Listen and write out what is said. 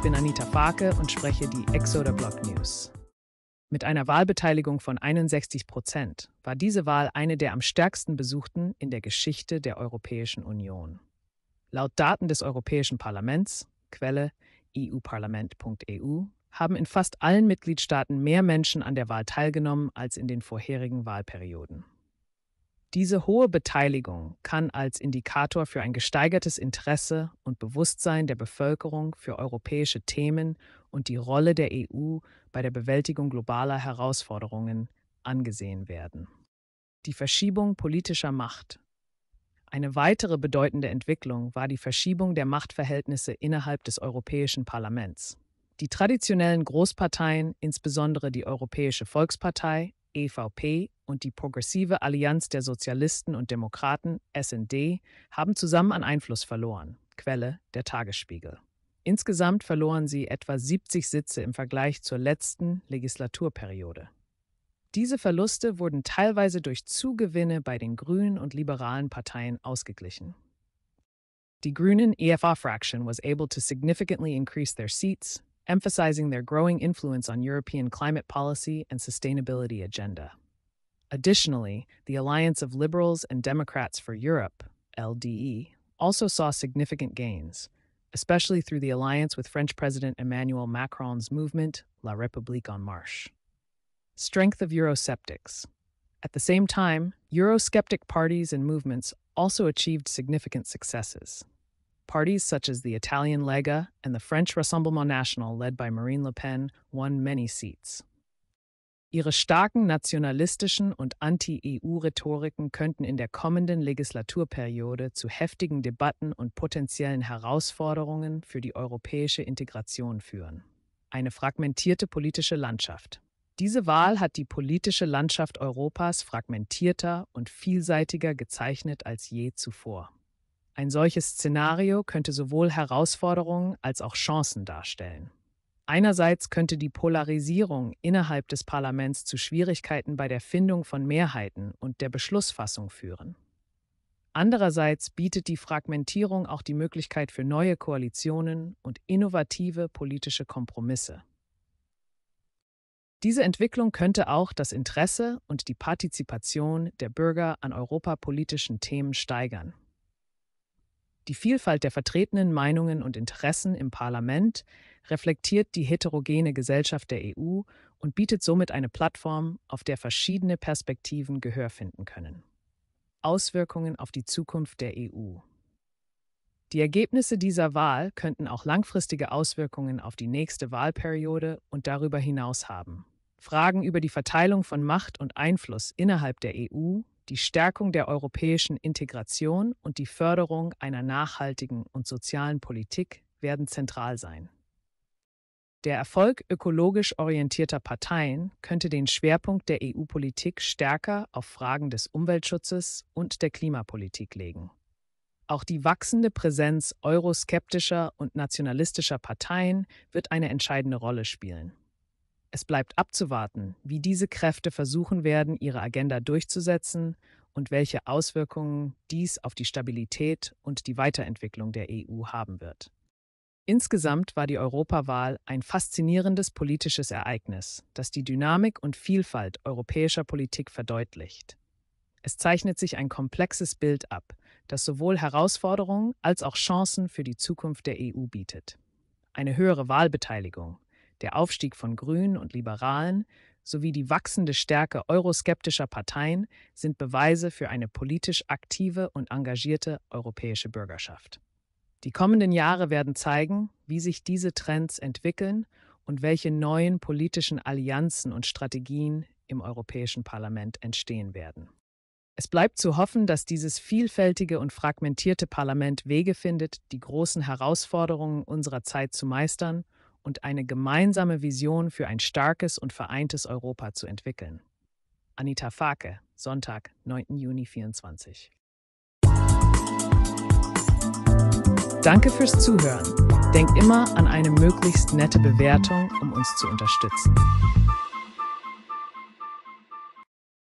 Ich bin Anita Farke und spreche die Exoder Block News. Mit einer Wahlbeteiligung von 61 Prozent war diese Wahl eine der am stärksten besuchten in der Geschichte der Europäischen Union. Laut Daten des Europäischen Parlaments, Quelle euparlament.eu, haben in fast allen Mitgliedstaaten mehr Menschen an der Wahl teilgenommen als in den vorherigen Wahlperioden. Diese hohe Beteiligung kann als Indikator für ein gesteigertes Interesse und Bewusstsein der Bevölkerung für europäische Themen und die Rolle der EU bei der Bewältigung globaler Herausforderungen angesehen werden. Die Verschiebung politischer Macht. Eine weitere bedeutende Entwicklung war die Verschiebung der Machtverhältnisse innerhalb des Europäischen Parlaments. Die traditionellen Großparteien, insbesondere die Europäische Volkspartei EVP und die Progressive Allianz der Sozialisten und Demokraten, SD, haben zusammen an Einfluss verloren. Quelle der Tagesspiegel. Insgesamt verloren sie etwa 70 Sitze im Vergleich zur letzten Legislaturperiode. Diese Verluste wurden teilweise durch Zugewinne bei den grünen und liberalen Parteien ausgeglichen. Die Grünen EFA fraction was able to significantly increase their seats, emphasizing their growing influence on European climate policy and sustainability agenda. Additionally, the Alliance of Liberals and Democrats for Europe, LDE, also saw significant gains, especially through the alliance with French President Emmanuel Macron's movement La République en Marche. Strength of Eurosceptics. At the same time, Eurosceptic parties and movements also achieved significant successes. Parties such as the Italian Lega and the French Rassemblement National, led by Marine Le Pen, won many seats. Ihre starken nationalistischen und Anti-EU-Rhetoriken könnten in der kommenden Legislaturperiode zu heftigen Debatten und potenziellen Herausforderungen für die europäische Integration führen. Eine fragmentierte politische Landschaft. Diese Wahl hat die politische Landschaft Europas fragmentierter und vielseitiger gezeichnet als je zuvor. Ein solches Szenario könnte sowohl Herausforderungen als auch Chancen darstellen. Einerseits könnte die Polarisierung innerhalb des Parlaments zu Schwierigkeiten bei der Findung von Mehrheiten und der Beschlussfassung führen. Andererseits bietet die Fragmentierung auch die Möglichkeit für neue Koalitionen und innovative politische Kompromisse. Diese Entwicklung könnte auch das Interesse und die Partizipation der Bürger an europapolitischen Themen steigern. Die Vielfalt der vertretenen Meinungen und Interessen im Parlament reflektiert die heterogene Gesellschaft der EU und bietet somit eine Plattform, auf der verschiedene Perspektiven Gehör finden können. Auswirkungen auf die Zukunft der EU. Die Ergebnisse dieser Wahl könnten auch langfristige Auswirkungen auf die nächste Wahlperiode und darüber hinaus haben. Fragen über die Verteilung von Macht und Einfluss innerhalb der EU die Stärkung der europäischen Integration und die Förderung einer nachhaltigen und sozialen Politik werden zentral sein. Der Erfolg ökologisch orientierter Parteien könnte den Schwerpunkt der EU-Politik stärker auf Fragen des Umweltschutzes und der Klimapolitik legen. Auch die wachsende Präsenz euroskeptischer und nationalistischer Parteien wird eine entscheidende Rolle spielen. Es bleibt abzuwarten, wie diese Kräfte versuchen werden, ihre Agenda durchzusetzen und welche Auswirkungen dies auf die Stabilität und die Weiterentwicklung der EU haben wird. Insgesamt war die Europawahl ein faszinierendes politisches Ereignis, das die Dynamik und Vielfalt europäischer Politik verdeutlicht. Es zeichnet sich ein komplexes Bild ab, das sowohl Herausforderungen als auch Chancen für die Zukunft der EU bietet. Eine höhere Wahlbeteiligung, der Aufstieg von Grünen und Liberalen sowie die wachsende Stärke euroskeptischer Parteien sind Beweise für eine politisch aktive und engagierte europäische Bürgerschaft. Die kommenden Jahre werden zeigen, wie sich diese Trends entwickeln und welche neuen politischen Allianzen und Strategien im Europäischen Parlament entstehen werden. Es bleibt zu hoffen, dass dieses vielfältige und fragmentierte Parlament Wege findet, die großen Herausforderungen unserer Zeit zu meistern und eine gemeinsame Vision für ein starkes und vereintes Europa zu entwickeln. Anita Fake, Sonntag, 9. Juni 24. Danke fürs Zuhören. Denk immer an eine möglichst nette Bewertung, um uns zu unterstützen.